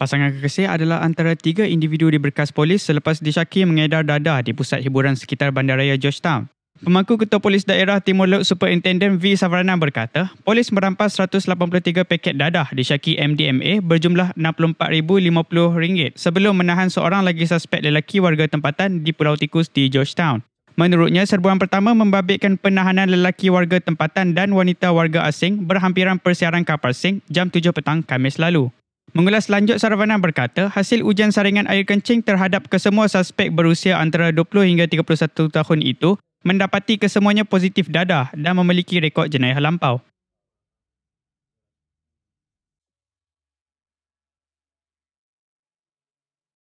Pasangan kekasih adalah antara tiga individu di berkas polis selepas disyaki mengedar dadah di pusat hiburan sekitar bandaraya Georgetown. Pemangku Ketua Polis Daerah Timur Laut Superintendent V. Savarana berkata, polis merampas 183 paket dadah disyaki MDMA berjumlah RM64,050 sebelum menahan seorang lagi suspek lelaki warga tempatan di Pulau Tikus di Georgetown. Menurutnya, serbuan pertama membabitkan penahanan lelaki warga tempatan dan wanita warga asing berhampiran persiaran kapal sing jam 7 petang Khamis lalu. Mengulas lanjut Saravanan berkata, hasil ujian saringan air kencing terhadap kesemua suspek berusia antara 20 hingga 31 tahun itu mendapati kesemuanya positif dadah dan memiliki rekod jenayah lampau.